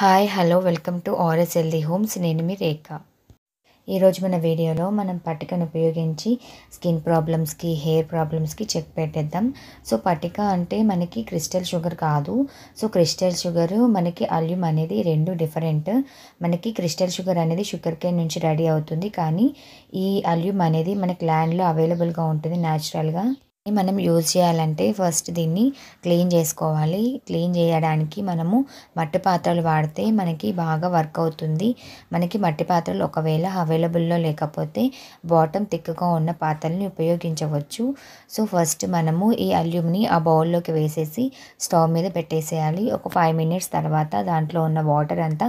hi hello welcome to RS healthy homes నేను మీ రేఖ ఈరోజు మన వీడియోలో మనం పట్టికను ఉపయోగించి స్కిన్ ప్రాబ్లమ్స్కి హెయిర్ ప్రాబ్లమ్స్కి చెక్ పెట్టేద్దాం సో పట్టిక అంటే మనకి క్రిస్టల్ షుగర్ కాదు సో క్రిస్టల్ షుగర్ మనకి అల్యూమ్ అనేది రెండు డిఫరెంట్ మనకి క్రిస్టల్ షుగర్ అనేది షుగర్ కేన్ నుంచి రెడీ అవుతుంది కానీ ఈ అల్యూమ్ అనేది మనకి ల్యాండ్లో అవైలబుల్గా ఉంటుంది న్యాచురల్గా మనం యూజ్ చేయాలంటే ఫస్ట్ దీన్ని క్లీన్ చేసుకోవాలి క్లీన్ చేయడానికి మనము మట్టి పాత్రలు వాడితే మనకి బాగా వర్క్ అవుతుంది మనకి మట్టి పాత్రలు ఒకవేళ అవైలబుల్లో లేకపోతే బాటమ్ తిక్కుగా ఉన్న పాత్రల్ని ఉపయోగించవచ్చు సో ఫస్ట్ మనము ఈ అల్యూమ్ని ఆ బౌల్లోకి వేసేసి స్టవ్ మీద పెట్టేసేయాలి ఒక ఫైవ్ మినిట్స్ తర్వాత దాంట్లో ఉన్న వాటర్ అంతా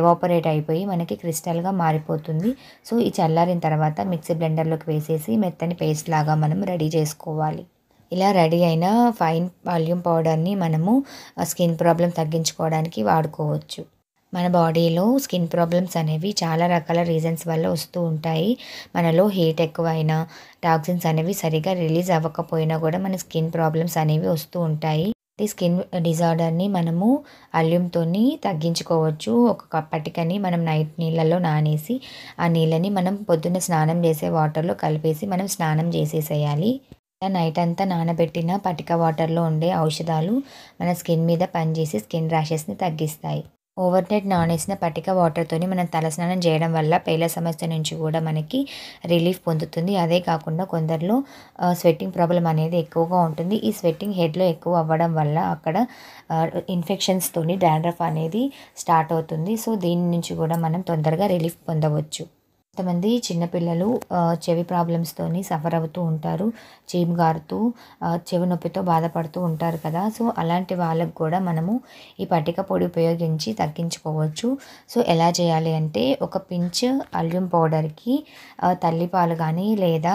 ఎవాపరేట్ అయిపోయి మనకి క్రిస్టల్గా మారిపోతుంది సో ఈ చల్లారిన తర్వాత మిక్సీ బ్లెండర్లోకి వేసేసి మెత్తని పేస్ట్ లాగా మనం రెడీ చేసుకోవాలి ఇలా రెడీ అయిన ఫైన్ వాల్యూమ్ పౌడర్ని మనము స్కిన్ ప్రాబ్లం తగ్గించుకోవడానికి వాడుకోవచ్చు మన బాడీలో స్కిన్ ప్రాబ్లమ్స్ అనేవి చాలా రకాల రీజన్స్ వల్ల వస్తూ ఉంటాయి మనలో హీట్ ఎక్కువైనా టాక్సిన్స్ అనేవి సరిగా రిలీజ్ అవ్వకపోయినా కూడా మన స్కిన్ ప్రాబ్లమ్స్ అనేవి వస్తూ ఉంటాయి ఈ స్కిన్ డిజార్డర్ని మనము అల్యూమ్తో తగ్గించుకోవచ్చు ఒక కప్పటికని మనం నైట్ నీళ్ళలో నానేసి ఆ నీళ్ళని మనం పొద్దున్న స్నానం చేసే వాటర్లో కలిపేసి మనం స్నానం చేసేసేయాలి నైట్ అంతా నానబెట్టిన పటిక వాటర్లో ఉండే ఔషధాలు మన స్కిన్ మీద పనిచేసి స్కిన్ ర్యాషెస్ని తగ్గిస్తాయి ఓవర్ నైట్ నానేసిన పటిక వాటర్తోని మనం తలస్నానం చేయడం వల్ల పేల సమస్య నుంచి కూడా మనకి రిలీఫ్ పొందుతుంది అదే కాకుండా కొందరిలో స్వెట్టింగ్ ప్రాబ్లం అనేది ఎక్కువగా ఉంటుంది ఈ స్వెట్టింగ్ హెడ్లో ఎక్కువ అవ్వడం వల్ల అక్కడ ఇన్ఫెక్షన్స్తోని డాండ్రఫ్ అనేది స్టార్ట్ అవుతుంది సో దీని నుంచి కూడా మనం తొందరగా రిలీఫ్ పొందవచ్చు కొంతమంది చిన్నపిల్లలు చెవి ప్రాబ్లమ్స్తోని సఫర్ అవుతూ ఉంటారు చీమ్ గారుతూ చెవి నొప్పితో బాధపడుతూ ఉంటారు కదా సో అలాంటి వాళ్ళకు కూడా మనము ఈ పట్టిక పొడి ఉపయోగించి తగ్గించుకోవచ్చు సో ఎలా చేయాలి అంటే ఒక పించ్ అల్యూం పౌడర్కి తల్లిపాలు కానీ లేదా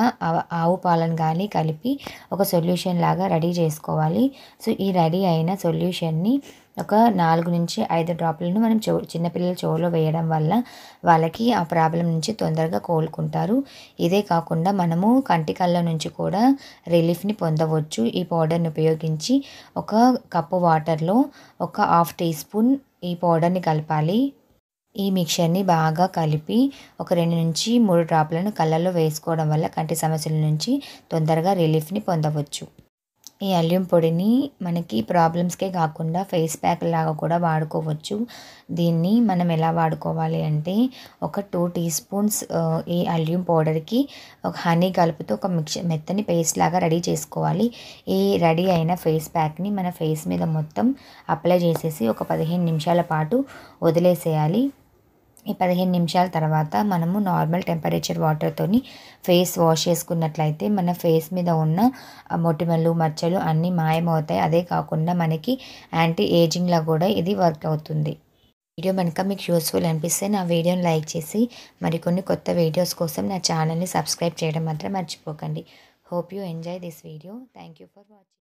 ఆవు పాలను కానీ కలిపి ఒక సొల్యూషన్ లాగా రెడీ చేసుకోవాలి సో ఈ రెడీ అయిన సొల్యూషన్ని ఒక నాలుగు నుంచి ఐదు డ్రాప్లను మనం చెవు చిన్నపిల్లల చెవులో వేయడం వల్ల వాళ్ళకి ఆ ప్రాబ్లం నుంచి తొందరగా కోలుకుంటారు ఇదే కాకుండా మనము కంటి కళ్ళ నుంచి కూడా రిలీఫ్ని పొందవచ్చు ఈ పౌడర్ని ఉపయోగించి ఒక కప్పు వాటర్లో ఒక హాఫ్ టీ స్పూన్ ఈ పౌడర్ని కలపాలి ఈ మిక్చర్ని బాగా కలిపి ఒక రెండు నుంచి మూడు డ్రాప్లను కళ్ళల్లో వేసుకోవడం వల్ల కంటి సమస్యల నుంచి తొందరగా రిలీఫ్ని పొందవచ్చు ఈ అల్లం పొడిని మనకి ప్రాబ్లమ్స్కే కాకుండా ఫేస్ ప్యాక్ లాగా కూడా వాడుకోవచ్చు దీన్ని మనం ఎలా వాడుకోవాలి అంటే ఒక టూ టీ స్పూన్స్ ఈ అల్లం పౌడర్కి ఒక హనీ కలుపుతూ ఒక మిక్స్ మెత్తని పేస్ట్ లాగా రెడీ చేసుకోవాలి ఈ రెడీ అయిన ఫేస్ ప్యాక్ని మన ఫేస్ మీద మొత్తం అప్లై చేసేసి ఒక పదిహేను నిమిషాల పాటు వదిలేసేయాలి ఈ పదిహేను నిమిషాల తర్వాత మనము నార్మల్ టెంపరేచర్ వాటర్తో ఫేస్ వాష్ చేసుకున్నట్లయితే మన ఫేస్ మీద ఉన్న మొటిమలు మచ్చలు అన్నీ మాయమవుతాయి అదే కాకుండా మనకి యాంటీ ఏజింగ్లో కూడా ఇది వర్క్ అవుతుంది వీడియో కనుక మీకు యూస్ఫుల్ అనిపిస్తే నా వీడియోని లైక్ చేసి మరికొన్ని కొత్త వీడియోస్ కోసం నా ఛానల్ని సబ్స్క్రైబ్ చేయడం మాత్రం మర్చిపోకండి hope you enjoy this video thank for watching